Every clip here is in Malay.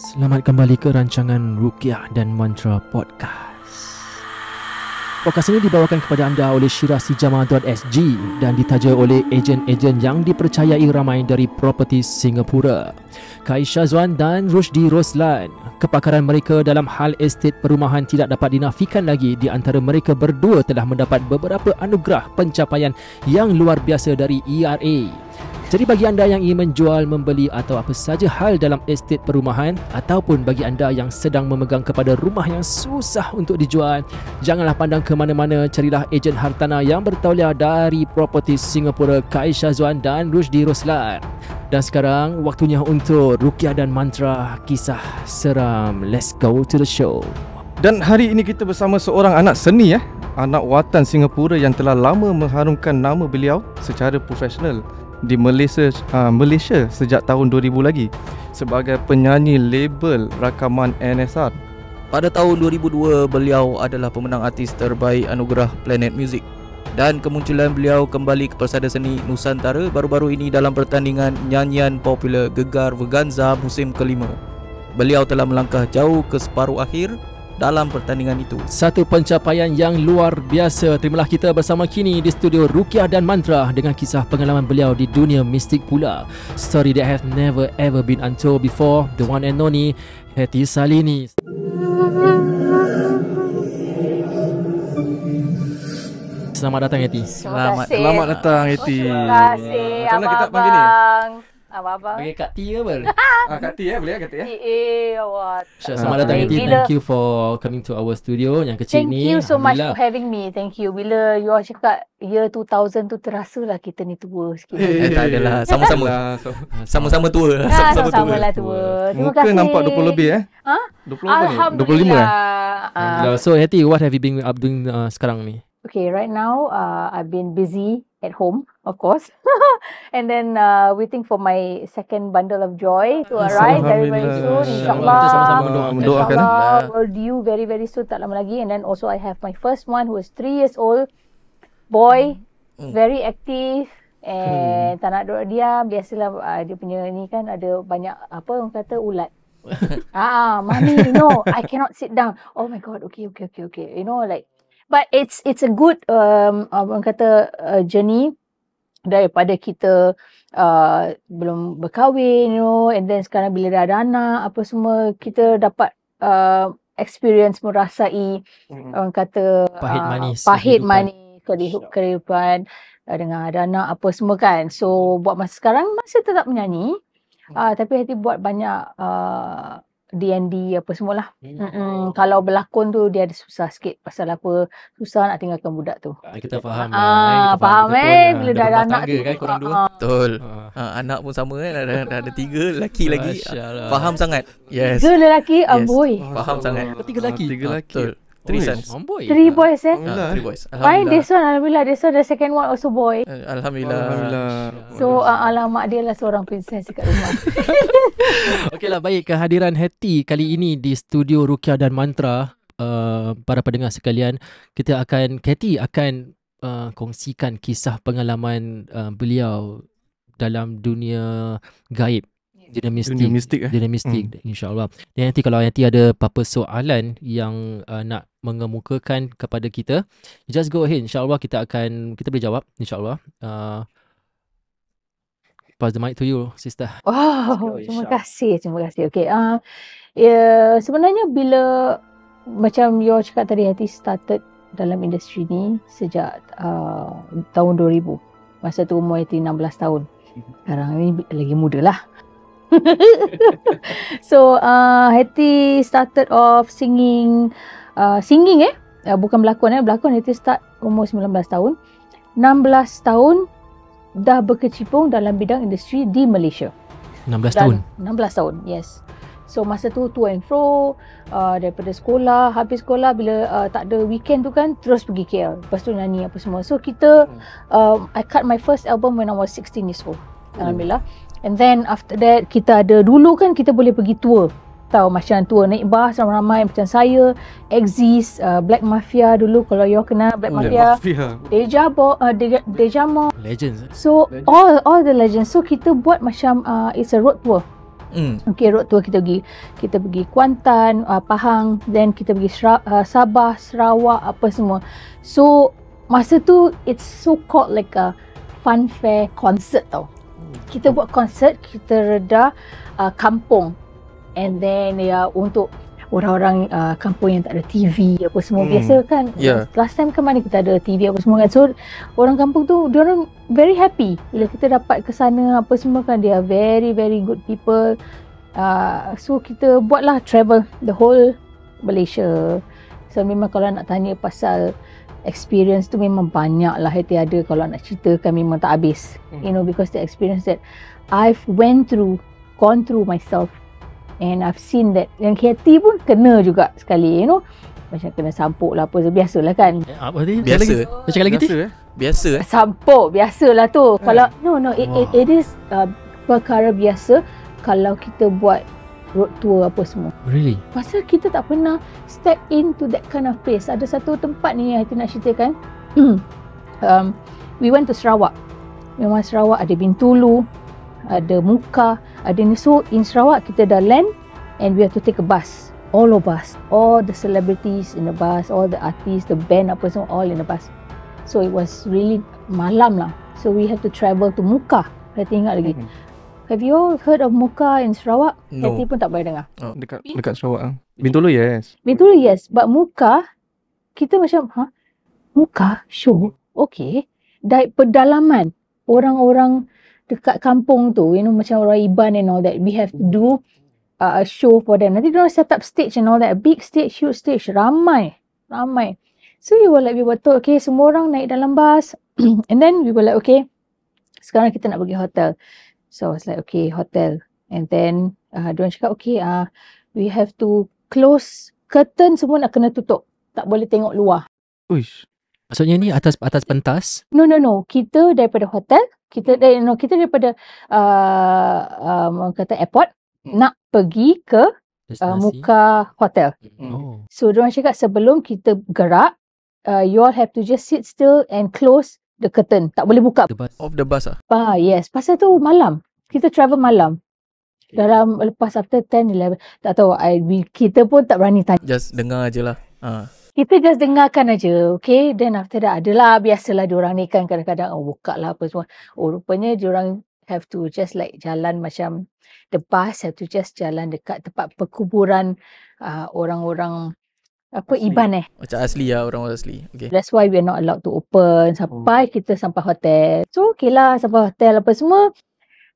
Selamat kembali ke rancangan Rukiah dan Mantra Podcast. Podcast ini dibawakan kepada anda oleh syirahsijama.sg dan ditaja oleh ejen-ejen yang dipercayai ramai dari Property Singapura. Kai Syazwan dan Rushdi Roslan. Kepakaran mereka dalam hal estate perumahan tidak dapat dinafikan lagi di antara mereka berdua telah mendapat beberapa anugerah pencapaian yang luar biasa dari ERA. Jadi bagi anda yang ingin menjual, membeli atau apa saja hal dalam estate perumahan ataupun bagi anda yang sedang memegang kepada rumah yang susah untuk dijual, janganlah pandang ke mana-mana, carilah ejen hartana yang bertauliah dari Property Singapura Kai Shazwan dan Rushdi Roslan. Dan sekarang waktunya untuk Rukiah dan Mantra Kisah Seram. Let's go to the show. Dan hari ini kita bersama seorang anak seni eh. Anak watan Singapura yang telah lama mengharumkan nama beliau secara profesional di Malaysia uh, Malaysia sejak tahun 2000 lagi sebagai penyanyi label rakaman NSR. Pada tahun 2002 beliau adalah pemenang artis terbaik anugerah Planet Music dan kemunculan beliau kembali ke persada seni Nusantara baru-baru ini dalam pertandingan nyanyian popular Gegar Veganza musim kelima. Beliau telah melangkah jauh ke separuh akhir dalam pertandingan itu. Satu pencapaian yang luar biasa. Terimalah kita bersama kini di studio Rukiah dan Mantra dengan kisah pengalaman beliau di dunia mistik pula. Story that has never ever been untold before. The one and only Hati Salini. Selamat datang Hati. Selamat, selamat datang Hati. Oh, terima kasih. Macam kita panggil ni? apa-apa. Bagi Kak T ke apa? ah, Kak T eh, boleh Kak T eh. Eh, awak. selamat datang Kak Thank you for coming to our studio yang kecil Thank ni. Thank you so much for having me. Thank you. Bila you all cakap year 2000 tu terasa lah kita ni tua sikit. Eh, eh, tak adalah. Sama-sama. Lah, sama-sama tua. lah, sama Sama-sama lah tua. Terima kasih. Muka nampak 20 lebih eh. Ha? 20 lebih. Alhamdulillah. 25, eh? uh, so, Hattie, what have you been up doing uh, sekarang ni? Okay, right now, uh, I've been busy at home of course. and then uh, waiting for my second bundle of joy to arrive very very soon. Insyaallah. Insyaallah. Insya due very very soon. Tak lama lagi. And then also I have my first one who is three years old, boy, mm. very active. And mm. tak nak duduk dia biasalah uh, dia punya ni kan ada banyak apa orang kata ulat. ah, ah mommy, no, I cannot sit down. Oh my god, okay, okay, okay, okay. You know, like, but it's it's a good um, orang kata uh, journey daripada kita uh, belum berkahwin you know and then sekarang bila dah ada anak apa semua kita dapat uh, experience merasai hmm. orang kata pahit uh, manis uh, pahit kehidupan. manis kehidupan uh, dengan ada anak apa semua kan so buat masa sekarang masih tetap menyanyi uh, tapi hati buat banyak uh, D&D apa semualah. Mm-hmm. Kalau berlakon tu dia ada susah sikit pasal apa susah nak tinggalkan budak tu. Ah, ah, lah, ah, eh. Kita faham. Ah, kita faham eh lah. bila dah ada anak tiga kan korang dua. Betul. Ha, anak pun sama kan ada, ada, ada tiga lelaki lagi. Faham sangat. Yes. Tiga lelaki amboi. Yes. Faham sangat. Tiga lelaki. Tiga lelaki. Betul. Three sons. One boy. Three boys eh. Uh, three boys. Alhamdulillah. why this one alhamdulillah. This one the second one also boy. Eh, alhamdulillah. alhamdulillah. So uh, alamak dia lah seorang princess dekat rumah. Okeylah baik kehadiran Hetty kali ini di studio Rukia dan Mantra uh, para pendengar sekalian kita akan Hetty akan uh, kongsikan kisah pengalaman uh, beliau dalam dunia gaib Dunia mistik Dunia mistik, eh? dunia mistik hmm. InsyaAllah Dan nanti kalau nanti ada Apa-apa soalan Yang uh, nak Mengemukakan Kepada kita Just go ahead InsyaAllah kita akan Kita boleh jawab InsyaAllah uh, Pass the mic to you Sister Oh Terima kasih Terima kasih Okay uh, yeah, Sebenarnya bila Macam you cakap tadi Hati started Dalam industri ni Sejak uh, Tahun 2000 Masa tu umur Hati 16 tahun hmm. sekarang ni lagi muda lah. so uh, Hetty started off singing uh, singing eh uh, bukan berlakon eh berlakon Hetty start umur 19 tahun 16 tahun dah berkecimpung dalam bidang industri di Malaysia 16 Dan, tahun 16 tahun yes So masa tu to and fro uh, daripada sekolah, habis sekolah bila uh, tak ada weekend tu kan terus pergi KL. Lepas tu nyanyi apa semua. So kita, uh, I cut my first album when I was 16 years old. Hmm. Alhamdulillah. And then after that kita ada dulu kan kita boleh pergi tour tahu macam tour naik bas ramai-ramai macam saya exist uh, black mafia dulu kalau you kenal black mafia, mafia. deja bo uh, deja, deja mo legends eh? so legends. all all the legends so kita buat macam uh, it's a road tour Mm. Okay, road tour kita pergi. Kita pergi Kuantan, uh, Pahang, then kita pergi Shra- uh, Sabah, Sarawak, apa semua. So, masa tu it's so called like a fun fair concert tau kita buat konsert kita reda uh, kampung and then ya uh, untuk orang-orang uh, kampung yang tak ada TV apa semua hmm. biasa kan yeah. last time kan mana kita ada TV apa semua kan so orang kampung tu dia orang very happy bila kita dapat ke sana apa semua kan dia very very good people uh, so kita buatlah travel the whole Malaysia so memang kalau nak tanya pasal experience tu memang banyak lah Hati ada kalau nak ceritakan memang tak habis mm. You know because the experience that I've went through Gone through myself And I've seen that Yang hati pun kena juga sekali you know Macam kena sampuk lah apa lah kan eh, Apa tadi? Biasa Biasa cakap lagi tu? Biasa eh? Sampuk lah tu yeah. Kalau No no it, it, it is uh, Perkara biasa Kalau kita buat road tour apa semua. Really? Pasal kita tak pernah step into that kind of place. Ada satu tempat ni yang kita nak ceritakan. Hmm. um, we went to Sarawak. Memang Sarawak ada Bintulu, ada Muka, ada ni. So in Sarawak kita dah land and we have to take a bus. All of us, all the celebrities in the bus, all the artists, the band apa semua, all in the bus. So it was really malam lah. So we have to travel to Muka. Saya tak ingat lagi. Mm-hmm. Have you all heard of Muka in Sarawak? No. Hati pun tak boleh dengar. Oh, dekat dekat Sarawak. Ah. Bintulu yes. Bintulu yes. But Muka, kita macam, ha? Huh? Muka? Sure. Okay. Dari pedalaman, orang-orang dekat kampung tu, you know, macam orang Iban and all that, we have to do uh, a show for them. Nanti dia set up stage and all that. A big stage, huge stage. Ramai. Ramai. So we were like, we were told, okay, semua orang naik dalam bas. and then we were like, okay, sekarang kita nak pergi hotel. So I was like, okay, hotel. And then, uh, diorang cakap, okay, uh, we have to close curtain semua nak kena tutup. Tak boleh tengok luar. Uish. Maksudnya ni atas atas pentas? No, no, no. Kita daripada hotel, kita dari eh, no, kita daripada uh, uh, kata airport nak pergi ke uh, muka hotel. Hmm. Oh. So, diorang cakap sebelum kita gerak, uh, you all have to just sit still and close the curtain. Tak boleh buka. The bus. Off the bus ah. Ah yes. Pasal tu malam. Kita travel malam. Dalam lepas after 10, 11. Tak tahu. I, we, kita pun tak berani tanya. Just dengar je lah. Uh. Kita just dengarkan aja. Okay. Then after that adalah. Biasalah diorang ni kan kadang-kadang. Oh buka lah apa semua. Oh rupanya diorang have to just like jalan macam. The bus have to just jalan dekat tempat perkuburan. Uh, orang-orang apa asli. Iban eh macam asli lah orang orang asli okay. that's why we are not allowed to open sampai oh. kita sampai hotel so okay lah sampai hotel apa semua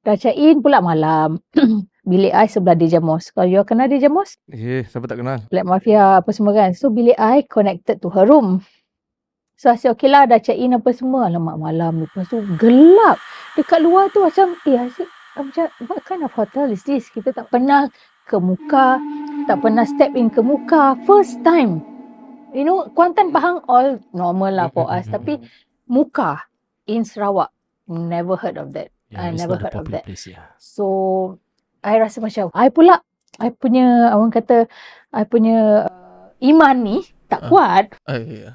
dah check in pula malam bilik I sebelah DJ Moss kalau you kenal DJ Moss eh yeah, siapa tak kenal Black Mafia apa semua kan so bilik I connected to her room so I say okay lah dah check in apa semua alamak malam lepas tu gelap dekat luar tu macam eh I say macam what kind of hotel is this kita tak pernah ke muka tak pernah step in ke muka first time you know Kuantan Pahang all normal lah for us tapi mm-hmm. muka in Sarawak never heard of that yeah, I never heard of that place, yeah. so I rasa macam I pula I punya orang kata I punya uh, iman ni tak uh, kuat uh, ah, yeah.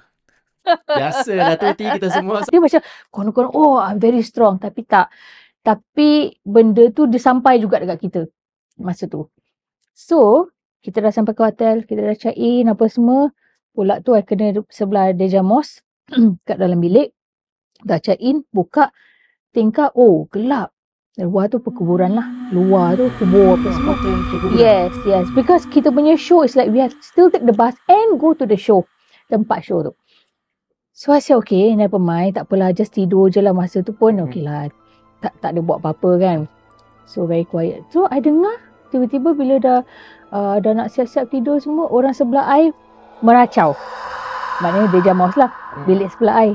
Ya. biasa lah tu kita semua dia macam korang konon oh I'm very strong tapi tak tapi benda tu dia sampai juga dekat kita masa tu So, kita dah sampai ke hotel, kita dah check in apa semua. Pula tu I kena sebelah Deja Moss kat dalam bilik. Dah check in, buka. Tingkat, oh gelap. Luar tu perkuburan lah. Luar tu kubur apa semua. Yes, yes. Because kita punya show is like we have still take the bus and go to the show. Tempat show tu. So I say okay, never mind. Tak apalah, just tidur je lah masa tu pun. Hmm. Okay lah. Tak, tak ada buat apa-apa kan. So very quiet. So I dengar tiba-tiba bila dah uh, dah nak siap-siap tidur semua orang sebelah ai meracau maknanya dia jamaus lah hmm. bilik sebelah ai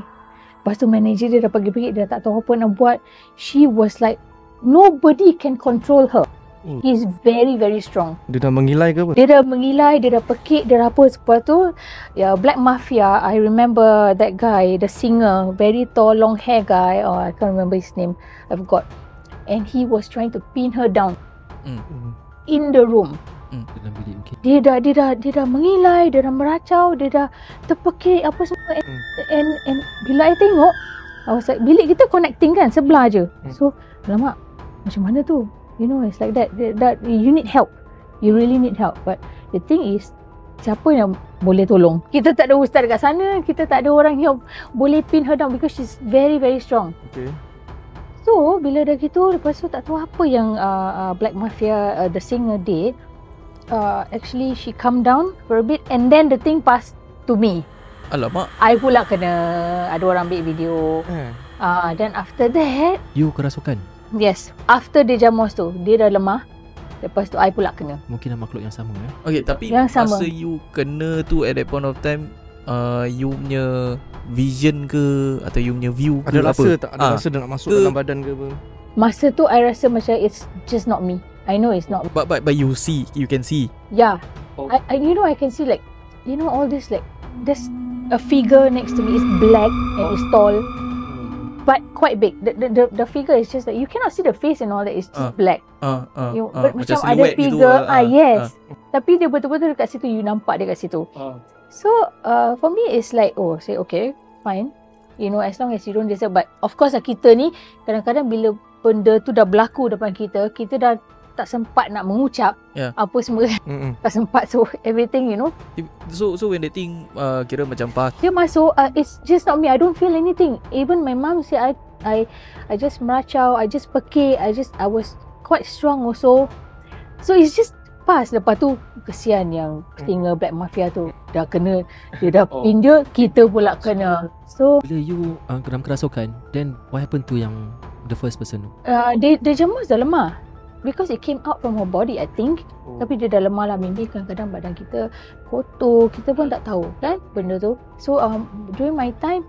lepas tu manager dia dah pergi-pergi dia tak tahu apa nak buat she was like nobody can control her hmm. He is very very strong. Dia dah mengilai ke apa? Dia dah mengilai, dia dah pekik, dia dah apa sebab tu. Ya, yeah, Black Mafia, I remember that guy, the singer, very tall, long hair guy. Oh, I can't remember his name. I've got. And he was trying to pin her down. Mm-hmm in the room. Hmm, bilik mungkin. Dia dah dia dah dia dah mengilai, dia dah meracau, dia dah terpekik apa semua. And, hmm. and, and bila I tengok, I was like, bilik kita connecting kan sebelah aje. Hmm. So, lama macam mana tu? You know, it's like that, that that you need help. You really need help. But the thing is siapa yang boleh tolong? Kita tak ada ustaz dekat sana, kita tak ada orang yang boleh pin her down because she's very very strong. Okay. So bila dah gitu lepas tu tak tahu apa yang uh, uh, Black Mafia uh, the singer did. Uh, actually she come down for a bit and then the thing passed to me. Alamak. I pula kena ada orang ambil video. Eh. Uh, then after that. You kerasukan? Yes. After dia jamus tu dia dah lemah. Lepas tu I pula kena. Mungkin makhluk yang sama. Eh? Okay tapi yang sama. masa you kena tu at that point of time Uh, you punya vision ke atau you punya view ke ada rasa apa? tak ada ha. rasa nak masuk ke. dalam badan ke apa masa tu i rasa macam it's just not me i know it's not me. but but but you see you can see yeah oh. I, I, you know i can see like you know all this like there's a figure next to me is black and it's tall but quite big the, the the figure is just that you cannot see the face and all that it's just uh, black uh, uh, you know, uh, but macam ada figure uh, ah yes uh. tapi dia betul-betul dekat situ you nampak dia dekat situ uh. So uh, for me it's like oh say okay fine you know as long as you don't deserve but of course lah, kita ni kadang-kadang bila benda tu dah berlaku depan kita kita dah tak sempat nak mengucap yeah. apa semua Mm-mm. tak sempat so everything you know so so when they think uh, kira macam pas dia masuk uh, it's just not me I don't feel anything even my mom say I I I just meracau I just pekik I just I was quite strong also so it's just lepas lepas tu kesian yang hmm. singa black mafia tu hmm. dah kena dia dah oh. pinja kita pula kena so, so bila you uh, geram kerasukan then what happen to yang the first person tu uh, dia dia jemas dah lemah because it came out from her body i think oh. tapi dia dah lemah lah maybe kadang-kadang badan kita kotor kita pun hmm. tak tahu kan benda tu so um, during my time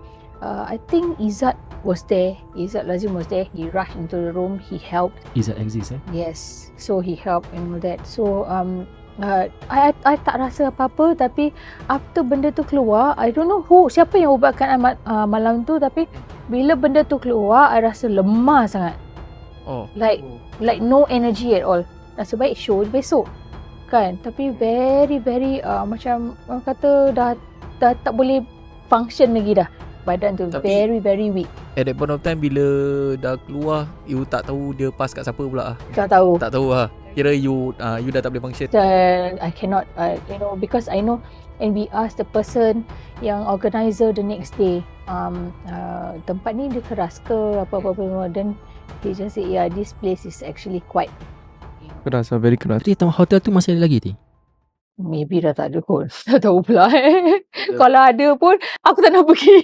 uh, I think Izzat was there. Izzat Lazim was there. He rushed into the room. He helped. Izzat exists, eh? Yes. So he helped and all that. So um, uh, I, I, I tak rasa apa-apa tapi after benda tu keluar, I don't know who, siapa yang ubahkan amat uh, malam tu tapi bila benda tu keluar, I rasa lemah sangat. Oh. Like oh. like no energy at all. Rasa baik show besok. Kan? Tapi very very uh, macam orang kata dah, dah tak boleh function lagi dah badan tu Tapi, very very weak at that point of time bila dah keluar you tak tahu dia pas kat siapa pula ah tak tahu tak tahu ah kira you uh, you dah tak boleh function uh, i cannot uh, you know because i know and we ask the person yang organizer the next day um uh, tempat ni dia keras ke apa-apa pun then he just say yeah this place is actually quite keras ah, very keras tapi hotel tu masih ada lagi tadi Maybe dah tak ada kot. Tak tahu pula eh. Yeah. Kalau ada pun, aku tak nak pergi.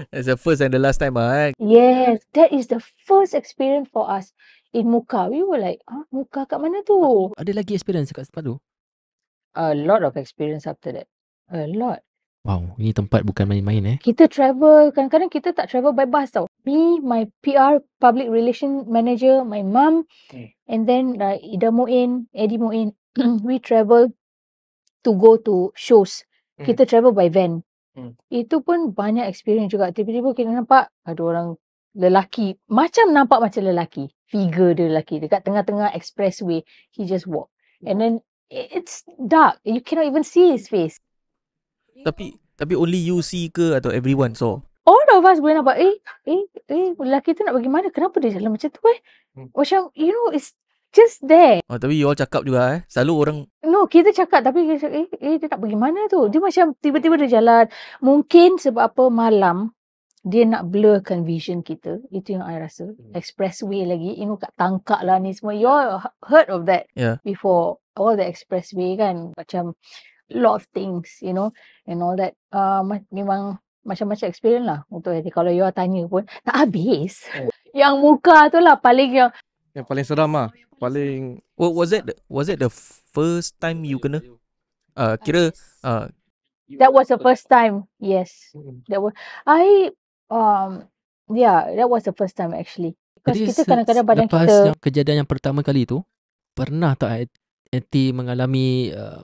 It's the first and the last time lah eh. Yes, that is the first experience for us in Muka. We were like, ah, huh, Muka kat mana tu? Ada lagi experience kat tempat tu? A lot of experience after that. A lot. Wow, ini tempat bukan main-main eh. Kita travel, kadang-kadang kita tak travel by bus tau. Me, my PR, public relation manager, my mum, okay. Hmm. and then uh, Ida Moin, Eddie Moin, we travel to go to shows. Mm. Kita travel by van. Mm. Itu pun banyak experience juga. Tiba-tiba kita nampak ada orang lelaki. Macam nampak macam lelaki. Figure dia lelaki. Dekat tengah-tengah expressway, he just walk. Hmm. And then it's dark. You cannot even see his face. Tapi tapi only you see ke atau everyone saw? All of us boleh nampak, eh, eh, eh, lelaki tu nak bagaimana? Kenapa dia jalan macam tu, eh? Hmm. Macam, you know, it's just there. Oh, tapi you all cakap juga eh. Selalu orang... No, kita cakap tapi kita cakap, eh, eh, dia tak pergi mana tu. Dia macam tiba-tiba dia jalan. Mungkin sebab apa malam dia nak blurkan vision kita. Itu yang I rasa. Hmm. Expressway lagi. You know kat tangkak lah ni semua. You all heard of that yeah. before. All the expressway kan. Macam lot of things, you know. And all that. Uh, memang macam-macam experience lah. Untuk jadi kalau you all tanya pun. Tak habis. Yeah. Oh. yang muka tu lah paling yang... Yang paling seram lah paling what was it was it the first time you kena uh, kira uh, that was the first time yes mm-hmm. that was i um yeah that was the first time actually Jadi kita kadang-kadang badan lepas yang kejadian yang pertama kali tu pernah tak AT mengalami uh,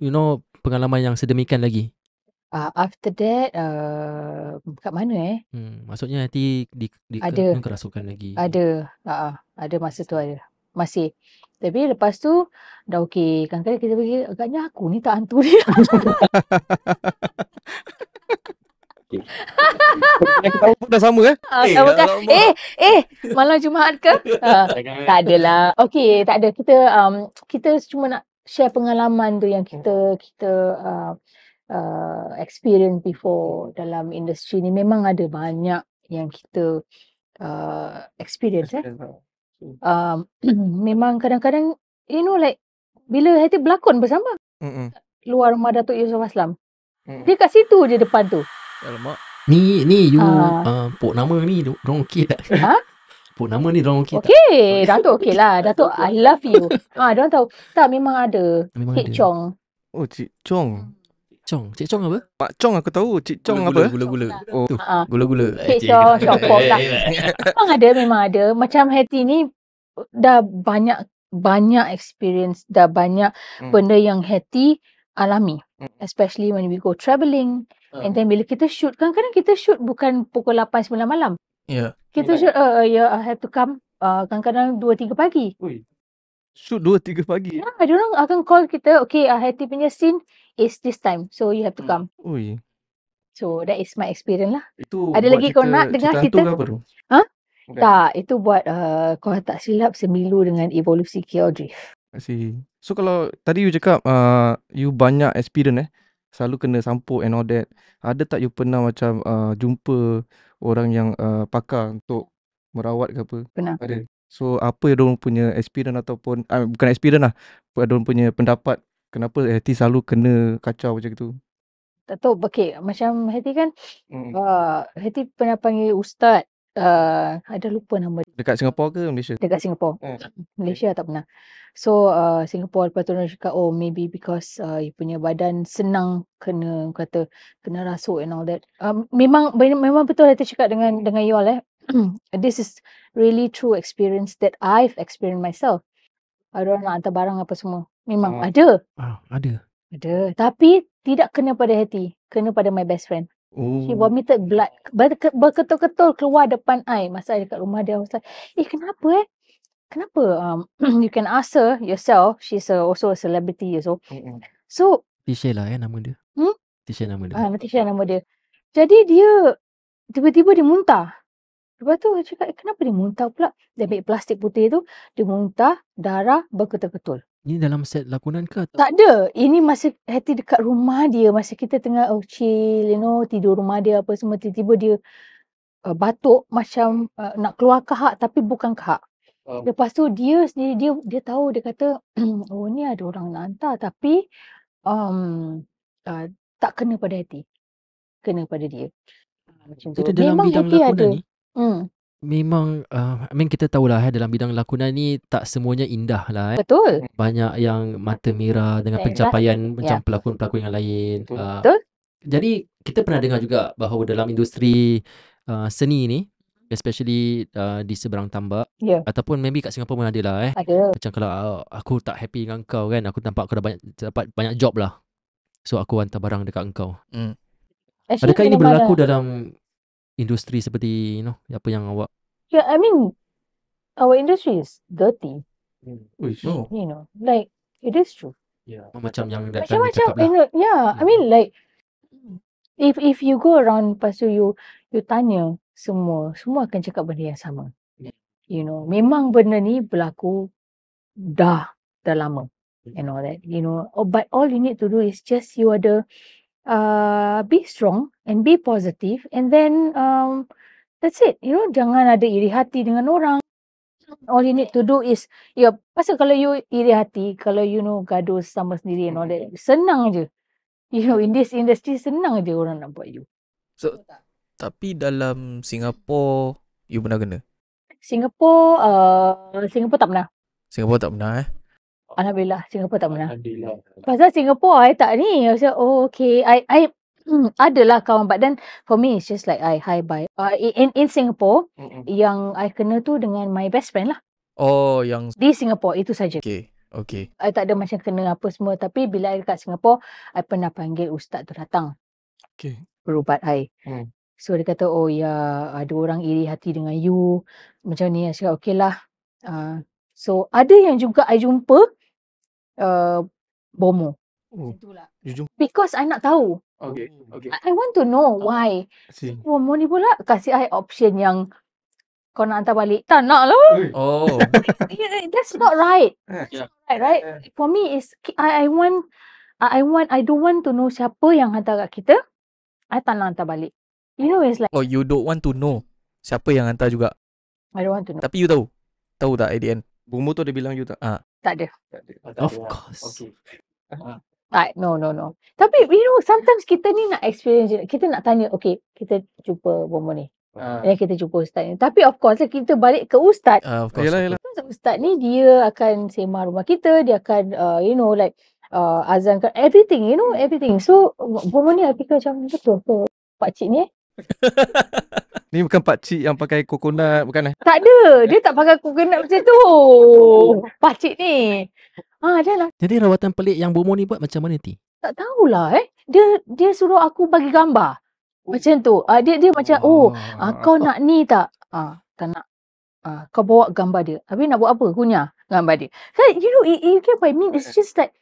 you know pengalaman yang sedemikian lagi uh, after that uh, kat mana eh hmm, maksudnya AT di, di ada. lagi ada uh, ada masa tu ada masih. Tapi lepas tu dah okey. Kadang-kadang kita pergi agaknya aku ni tak hantu dia. Okay. Yang pun dah sama eh? Ah, eh, kan? eh, eh, malam Jumaat ke? ah, tak adalah. Okey, tak ada. Kita um, kita cuma nak share pengalaman tu yang kita kita uh, uh, experience before dalam industri ni. Memang ada banyak yang kita uh, experience, experience eh um, memang kadang-kadang you know like bila Hati berlakon bersama Mm-mm. luar rumah Datuk Yusof Aslam Mm-mm. dia kat situ je depan tu Alamak. ni ni you uh, uh, pok nama ni dorong okey tak ha? pok nama ni dorong okey okay, tak okey Datuk okey lah Datuk I love you ah, dorong tahu tak memang ada memang Cik ada. Chong oh Cik Chong Chong. Cik Chong apa? Pak Chong aku tahu. Cik Chong gula, apa? Gula-gula. Oh. Uh, gula-gula. Cik Chong, Chong Pong lah. memang ada, memang ada. Macam Hati ni dah banyak banyak experience, dah banyak hmm. benda yang Hati alami. Hmm. Especially when we go travelling. Hmm. And then bila kita shoot, kadang-kadang kita shoot bukan pukul 8, 9 malam. Ya. Yeah. Kita yeah. shoot, uh, yeah, uh, ya, uh, have to come uh, kadang-kadang 2, 3 pagi. Ui. Shoot 2, 3 pagi? Ya, yeah, I Akan call kita, okay, uh, Hati punya scene, is this time. So you have to hmm. come. Ui. So that is my experience lah. Itu Ada lagi kau nak dengar kita? Ha? Okay. Tak, itu buat uh, kau tak silap semilu dengan evolusi Kiel Drift. So kalau tadi you cakap uh, you banyak experience eh. Selalu kena sampuk and all that. Ada tak you pernah macam uh, jumpa orang yang uh, pakar untuk merawat ke apa? Pernah. Ada. So apa yang punya experience ataupun uh, bukan experience lah. Apa punya pendapat kenapa eh, Hattie selalu kena kacau macam tu? Tak tahu. Okay. Macam Hattie kan. Mm. Uh, Hattie pernah panggil ustaz. Uh, ada lupa nama dia. Dekat Singapura ke Malaysia? Dekat Singapura. Oh, mm. Malaysia okay. tak pernah. So uh, Singapura lepas tu orang cakap. Oh maybe because uh, you punya badan senang kena kata kena rasuk and all that. Um, memang memang betul Hattie cakap dengan dengan you all eh. This is really true experience that I've experienced myself. I don't nak lah, hantar barang apa semua. Memang uh, ada. Ah, uh, ada. Ada. Tapi tidak kena pada hati. Kena pada my best friend. Oh. She vomited blood. Berketul-ketul keluar depan I. Masa dekat rumah dia. I eh kenapa eh? Kenapa? Um, you can ask her yourself. She's a, also a celebrity. So. Uh-uh. so Tisha lah eh nama dia. Hmm? Tisha nama dia. Ah, uh, Tisha nama dia. Jadi dia tiba-tiba dia muntah. Lepas tu dia cakap, eh, kenapa dia muntah pula? Dia ambil plastik putih tu. Dia muntah darah berketul-ketul. Ini dalam set lakonan ke? Atau? Tak ada. Ini masa Hattie dekat rumah dia. Masa kita tengah oh, chill, you know, tidur rumah dia apa semua. Tiba-tiba dia uh, batuk macam uh, nak keluar kahak tapi bukan kahak. Um. Lepas tu dia sendiri, dia, dia tahu, dia kata, oh ni ada orang nak hantar tapi um, uh, tak kena pada Hattie. Kena pada dia. Ah, macam tu. dalam Memang Hattie ada. ni? Hmm. Memang, uh, I mean kita tahulah eh, dalam bidang lakonan ni tak semuanya indah lah. Eh. Betul. Banyak yang mata merah dengan pencapaian Betul. Ya. macam pelakon-pelakon yang lain. Uh, Betul. Jadi, kita pernah dengar juga bahawa dalam industri uh, seni ni, especially uh, di seberang tambak yeah. ataupun maybe kat Singapura pun ada lah eh. Ada. Macam kalau uh, aku tak happy dengan kau kan, aku nampak kau dah banyak, dapat banyak job lah. So, aku hantar barang dekat engkau. Mm. Adakah ini berlaku dalam industri seperti you know apa yang awak yeah i mean our industry is dirty yeah. Hmm. oh. you know like it is true yeah macam yang macam, macam you know, yeah, yeah i hmm. mean like if if you go around lepas tu you you tanya semua semua akan cakap benda yang sama yeah. you know memang benda ni berlaku dah dah lama hmm. and all that you know oh, but all you need to do is just you are the uh, be strong and be positive and then um, that's it you know jangan ada iri hati dengan orang all you need to do is ya yeah, pasal kalau you iri hati kalau you know gaduh sama sendiri and all that mm-hmm. senang je you know in this industry senang je orang nak buat you so tapi dalam Singapore you pernah kena Singapore uh, Singapore tak pernah Singapore tak pernah eh Alhamdulillah Singapura tak menang. Alhamdulillah. Pasal Singapura I tak ni. I say, oh okay. I I hmm, adalah kawan but then for me it's just like I hi bye. Uh, in in Singapore Mm-mm. yang I kena tu dengan my best friend lah. Oh yang di Singapura itu saja. Okay. Okay. I tak ada macam kena apa semua tapi bila I dekat Singapura I pernah panggil ustaz tu datang. Okay. Berubat I. Hmm. So dia kata oh ya ada orang iri hati dengan you. Macam ni saya cakap okay lah. Uh, so ada yang juga I jumpa uh, bomo. Oh. Lah. Because I nak tahu. Okay, okay. I, I want to know why. Bomo oh, ni pula kasih I option yang kau nak hantar balik. Tak nak lah. Oh. Eh, that's not right. Eh. Yeah. Right, right? Yeah. For me is I, I want I want I don't want to know siapa yang hantar kat kita. I tak nak hantar balik. You know it's like Oh, you don't want to know siapa yang hantar juga. I don't want to know. Tapi you tahu. Tahu tak at the end? Bumbu tu ada bilang juga tak? Ha. Tak ada. Tak ada. Oh, tak of ada. Lah. course. Okay. Ha. Ha. no, no, no. Tapi you know, sometimes kita ni nak experience, kita nak tanya, okay, kita jumpa bumbu ni. Ha. Dan kita jumpa ustaz ni. Tapi of course, kita balik ke ustaz. Ha, of course. Yalah, yalah. Ustaz ni, dia akan semar rumah kita, dia akan, uh, you know, like, uh, azankan, everything, you know, everything. So, bumbu ni, aku macam, betul ke? Pakcik ni eh? Ni bukan pak cik yang pakai coconut bukan eh? Tak ada. Dia tak pakai coconut macam tu. Pak cik ni. Ha, ah, lah. Jadi rawatan pelik yang Bomo ni buat macam mana ti? Tak tahulah eh. Dia dia suruh aku bagi gambar. Oh. Macam tu. Uh, dia dia macam, "Oh, uh, kau nak ni tak?" Ah, uh, tak nak. Uh, kau bawa gambar dia. Habis nak buat apa? kunya gambar dia. So, kan, you know, it you get what I mean? It's just that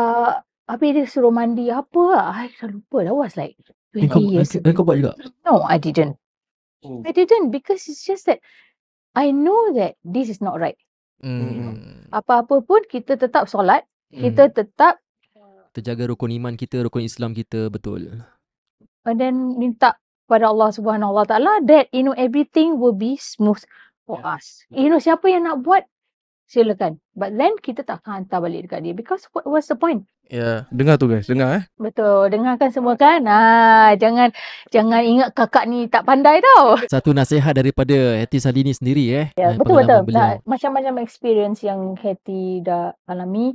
uh, habis dia suruh mandi apa lah. I lupa lah. I was like 20 kau, years. Kau buat juga? No, I didn't. Mm. I didn't because it's just that I know that this is not right. Mm. Apa-apa pun kita tetap solat, mm. kita mm-hmm. tetap terjaga rukun iman kita, rukun Islam kita betul. And then minta kepada Allah Subhanahu Taala that you know everything will be smooth for yeah. us. You know siapa yang nak buat silakan. But then kita takkan akan hantar balik dekat dia because what was the point? Mm. Yeah. Dengar tu guys, dengar eh. Betul, dengarkan semua kan. Ha, jangan jangan ingat kakak ni tak pandai tau. Satu nasihat daripada Hati Salini sendiri eh. Ya, yeah, betul betul. Nah, macam-macam experience yang Hati dah alami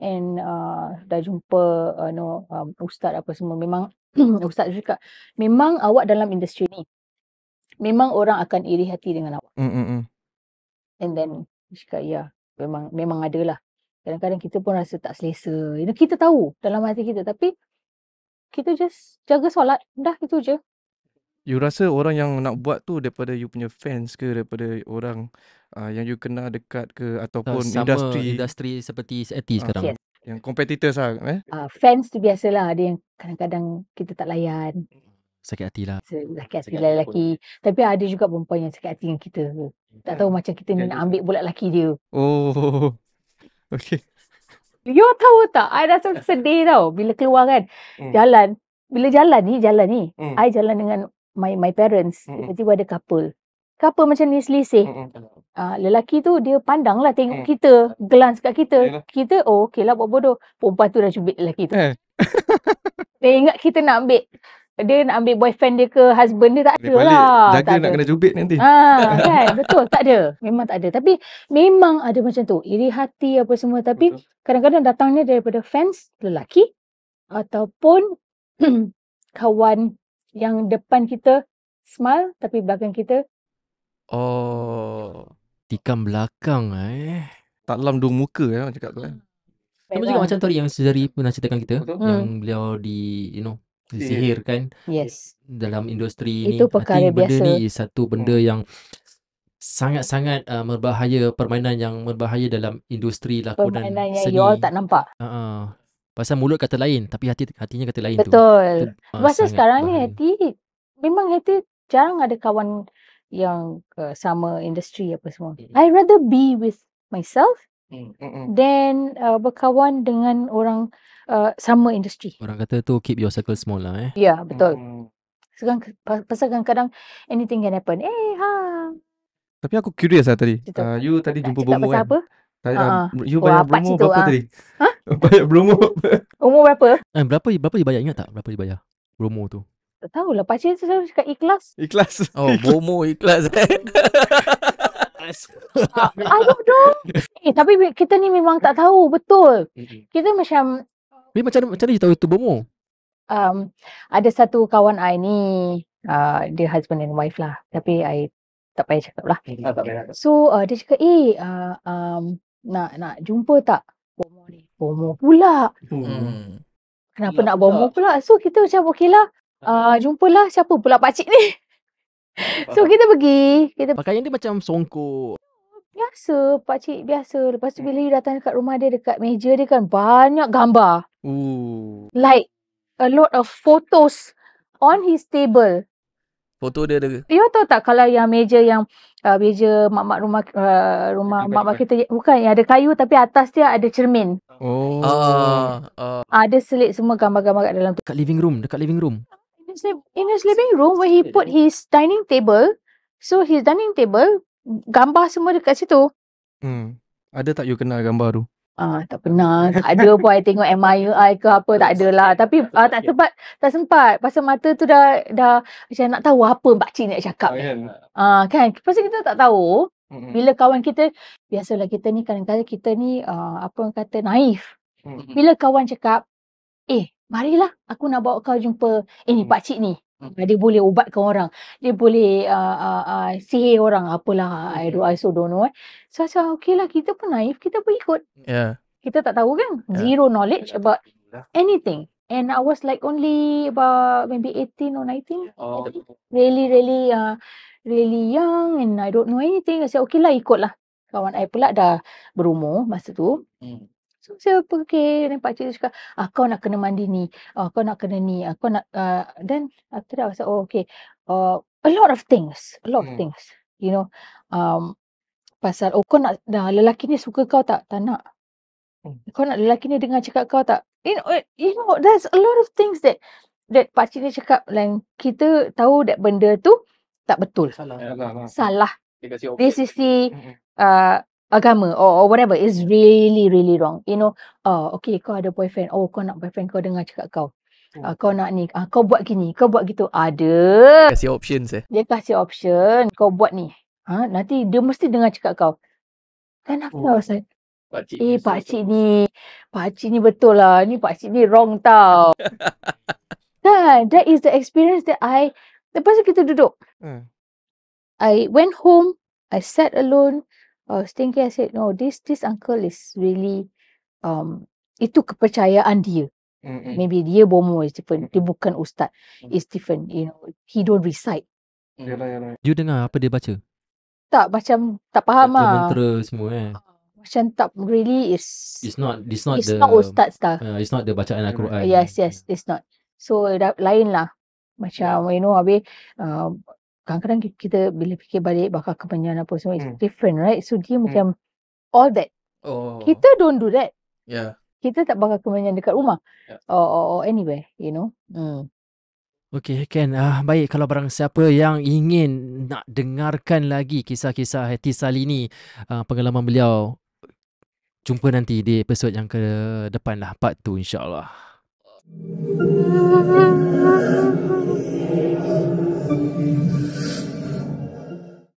and uh, dah jumpa uh, no um, ustaz apa semua memang ustaz juga memang awak dalam industri ni memang orang akan iri hati dengan awak. Mm-mm. And then cakap ya, yeah, memang memang adalah Kadang-kadang kita pun rasa tak selesa. You kita tahu dalam hati kita. Tapi kita just jaga solat. Dah itu je. You rasa orang yang nak buat tu daripada you punya fans ke daripada orang uh, yang you kenal dekat ke ataupun Sama industri industri seperti SAT uh, ah, sekarang. Yes. Yang competitors lah. Eh? Uh, fans tu biasalah. Ada yang kadang-kadang kita tak layan. Sakit hati lah. Sakit hati lelaki. Tapi ada juga perempuan yang sakit hati dengan kita. Tak tahu macam kita ni nak ambil pula lelaki dia. Oh. Okay. You tahu tak? I rasa sedih tau bila keluar kan. Mm. Jalan. Bila jalan ni, jalan ni. Mm. I jalan dengan my my parents. Mm. Tiba-tiba ada couple. Couple macam ni selisih. Mm. Uh, lelaki tu dia pandang lah tengok mm. kita. Glance kat kita. Yalah. Kita, oh okey lah buat bodoh. Perempuan tu dah cubit lelaki tu. Eh. dia ingat kita nak ambil dia nak ambil boyfriend dia ke husband dia tak ada balik, lah. Jaga tak nak ada. kena jubit nanti. Ha, kan? Betul, tak ada. Memang tak ada. Tapi memang ada macam tu. Iri hati apa semua. Tapi kadang-kadang datangnya daripada fans lelaki ataupun kawan yang depan kita smile tapi belakang kita Oh, tikam belakang eh. Tak dalam dua muka eh, cakap tu kan. Eh. Hmm. Sama juga macam Tori yang sejari pernah ceritakan kita. Betul. Yang hmm. beliau di, you know, sihir kan yes dalam industri itu ni itu perkara benda ni is satu benda hmm. yang sangat-sangat uh, berbahaya permainan yang merbahaya dalam industri lakonan seni permainan yang seni. you all tak nampak uh-uh. pasal mulut kata lain tapi hati hatinya kata lain betul. tu betul uh, sekarang ni hati memang hati jarang ada kawan yang uh, sama industri apa semua hmm. i rather be with myself hmm. Mm, then uh, berkawan dengan orang Uh, sama industri. Orang kata tu keep your circle small lah eh. Ya, yeah, betul. Hmm. Sekarang pasal kadang-kadang anything can happen. Eh, ha. Tapi aku curious lah tadi. uh, you tadi jumpa bomo kan? apa? Tadi, uh, uh, you banyak bomo berapa ha? tadi? Ha? banyak bomo. Umur berapa? Eh, berapa berapa dia bayar ingat tak? Berapa dia bayar? Bomo tu. Tak tahu lah pacik tu selalu cakap ikhlas. Ikhlas. Oh, bomo ikhlas. I don't know. Eh, tapi kita ni memang tak tahu betul. Kita macam tapi macam mana, macam mana you tahu itu mu? Um, ada satu kawan I ni, uh, dia husband and wife lah. Tapi I tak payah cakap lah. Ah, so uh, dia cakap, eh uh, um, nak nak jumpa tak Bomo ni? Bomo pula. Hmm. Kenapa ya, nak Bomo pula. So kita macam okey lah. Uh, jumpalah siapa pula pakcik ni. so kita pergi. Kita... Pakaian dia macam songkok. Biasa, pakcik biasa. Lepas tu hmm. bila you datang dekat rumah dia, dekat meja dia kan banyak gambar. Ooh. Like a lot of photos on his table. Foto dia ada ke? You tahu tak kalau yang meja yang uh, meja mak-mak rumah uh, rumah mak mak kita bukan yang ada kayu tapi atas dia ada cermin. Oh. Uh, uh. Ada selit semua gambar-gambar kat dalam tu. Dekat living room, dekat living room. In his, living room where he put his dining table. So his dining table gambar semua dekat situ. Hmm. Ada tak you kenal gambar tu? Ah, tak pernah. Tak ada pun saya tengok MIUI ke apa. Tak ada lah Tapi ah, tak sempat. Tak sempat. Pasal mata tu dah. dah macam nak tahu apa Mbak Cik nak cakap. Oh, kan? Ah, kan. Pasal kita tak tahu. Bila kawan kita. Biasalah kita ni kadang-kadang kita ni. Uh, apa orang kata. Naif. Bila kawan cakap. Eh. Marilah. Aku nak bawa kau jumpa. Eh ni Pak Cik ni. Hmm. Dia boleh ubatkan orang. Dia boleh uh, uh, uh, sihir orang. Apalah. Hmm. I, don't, I so don't know. Eh. So, so okay lah. Kita pun naif. Kita pun ikut. Yeah. Kita tak tahu kan. Yeah. Zero knowledge about lah. anything. And I was like only about maybe 18 or 19. Oh. Really, really uh, really young and I don't know anything. I said, okay lah, ikut lah. Kawan I pula dah berumur masa tu. Hmm. So saya pergi dan pak cik cakap, ah, kau nak kena mandi ni, ah, kau nak kena ni, ah, kau nak, dan ah. uh, after that, I was oh, okay. Uh, a lot of things, a lot of hmm. things, you know. Um, pasal, oh, kau nak, nah, lelaki ni suka kau tak? Tak nak. Hmm. Kau nak lelaki ni dengar cakap kau tak? You know, eh, you know, there's a lot of things that that pak cik ni cakap, like, kita tahu that benda tu tak betul. Salah. Salah. Salah. Dia kasi okay. This is the, uh, agama or, or whatever is really really wrong you know oh okay kau ada boyfriend oh kau nak boyfriend kau dengar cakap kau uh, kau nak ni uh, kau buat gini kau buat gitu ada Dia kasih options eh dia kasih option kau buat ni ha nanti dia mesti dengar cakap kau kan aku hmm. rasa pakcik eh pakcik ni pakcik ni betul lah ni pakcik ni wrong tau kan that is the experience that I lepas tu kita duduk hmm. I went home I sat alone uh, stinky I said no this this uncle is really um itu kepercayaan dia mm-hmm. maybe dia bomo is different dia bukan ustaz mm-hmm. is different you know he don't recite mm. yalah, yalah. you dengar apa dia baca tak macam tak faham ah mantra semua eh ah, macam tak really is it's not it's not it's the not ustaz lah. uh, it's not the bacaan mm. al-Quran yes yes it's not so that, lain lah macam you know abi uh, um, kadang-kadang kita bila fikir balik bakal kebanyakan apa semua, it's hmm. different, right? So dia hmm. macam all that. Oh. Kita don't do that. Yeah. Kita tak bakal kebanyakan dekat rumah yeah. or, or anywhere, you know. Hmm. Okay, Ken. Uh, ah, baik, kalau barang siapa yang ingin nak dengarkan lagi kisah-kisah Hati Salini, uh, pengalaman beliau, jumpa nanti di episod yang ke depan lah, part 2 insyaAllah. Música